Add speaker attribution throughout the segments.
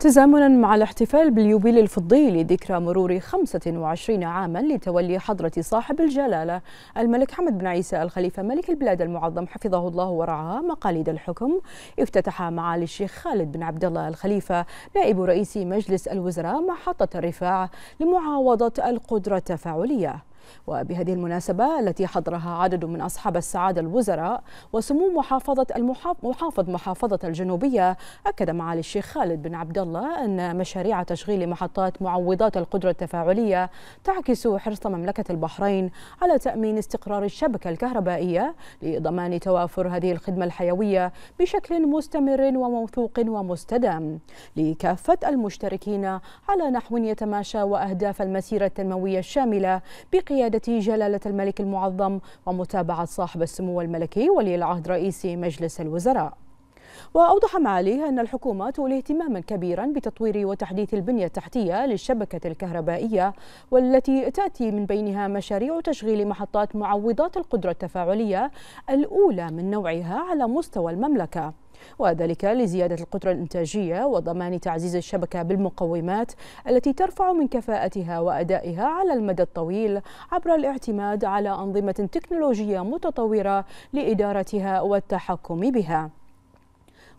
Speaker 1: تزامنا مع الاحتفال باليوبيل الفضي لذكرى مرور 25 عاما لتولي حضرة صاحب الجلالة الملك حمد بن عيسى الخليفة ملك البلاد المعظم حفظه الله ورعاه مقاليد الحكم افتتح معالي الشيخ خالد بن عبد الله الخليفة نائب رئيس مجلس الوزراء محطة الرفاع لمعاوضة القدرة التفاعلية وبهذه المناسبة التي حضرها عدد من أصحاب السعادة الوزراء وسمو محافظة المحافظ محافظة الجنوبية أكد معالي الشيخ خالد بن عبد الله أن مشاريع تشغيل محطات معوضات القدرة التفاعلية تعكس حرص مملكة البحرين على تأمين استقرار الشبكة الكهربائية لضمان توافر هذه الخدمة الحيوية بشكل مستمر وموثوق ومستدام لكافة المشتركين على نحو يتماشى وأهداف المسيرة التنموية الشاملة بقيادة بقيادة جلالة الملك المعظم ومتابعة صاحب السمو الملكي ولي العهد رئيس مجلس الوزراء وأوضح معاليه أن الحكومة تولي اهتماما كبيرا بتطوير وتحديث البنية التحتية للشبكة الكهربائية والتي تأتي من بينها مشاريع تشغيل محطات معوضات القدرة التفاعلية الأولى من نوعها على مستوى المملكة وذلك لزيادة القدرة الإنتاجية وضمان تعزيز الشبكة بالمقومات التي ترفع من كفاءتها وأدائها على المدى الطويل عبر الاعتماد على أنظمة تكنولوجية متطورة لإدارتها والتحكم بها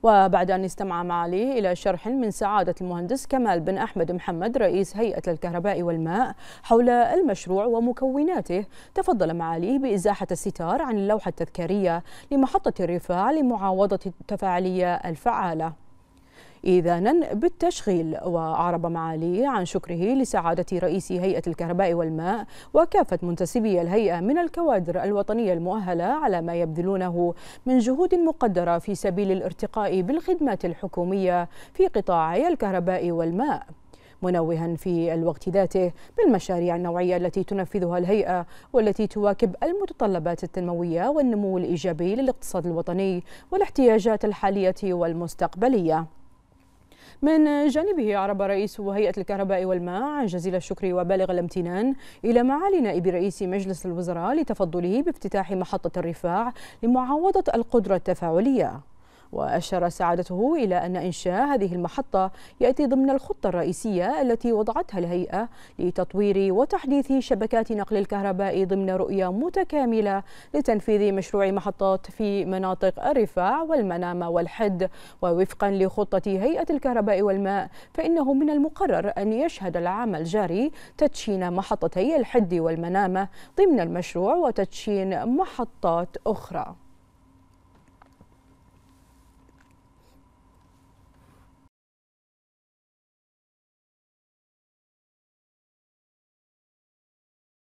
Speaker 1: وبعد أن استمع معالي إلى شرح من سعادة المهندس كمال بن أحمد محمد رئيس هيئة الكهرباء والماء حول المشروع ومكوناته تفضل معالي بإزاحة الستار عن اللوحة التذكارية لمحطة الرفاع لمعاوضة التفاعلية الفعالة إذانا بالتشغيل وأعرب معالي عن شكره لسعادة رئيس هيئة الكهرباء والماء وكافة منتسبي الهيئة من الكوادر الوطنية المؤهلة على ما يبذلونه من جهود مقدرة في سبيل الارتقاء بالخدمات الحكومية في قطاعي الكهرباء والماء منوها في الوقت ذاته بالمشاريع النوعية التي تنفذها الهيئة والتي تواكب المتطلبات التنموية والنمو الإيجابي للاقتصاد الوطني والاحتياجات الحالية والمستقبلية من جانبه أعرب رئيس هيئة الكهرباء والماء جزيل الشكر وبالغ الامتنان إلى معالي نائب رئيس مجلس الوزراء لتفضله بافتتاح محطة الرفاع لمعاوضة القدرة التفاعلية وأشار سعادته إلى أن إنشاء هذه المحطة يأتي ضمن الخطة الرئيسية التي وضعتها الهيئة لتطوير وتحديث شبكات نقل الكهرباء ضمن رؤية متكاملة لتنفيذ مشروع محطات في مناطق الرفاع والمنامة والحد ووفقا لخطة هيئة الكهرباء والماء فإنه من المقرر أن يشهد العام الجاري تدشين محطتي الحد والمنامة ضمن المشروع وتدشين محطات أخرى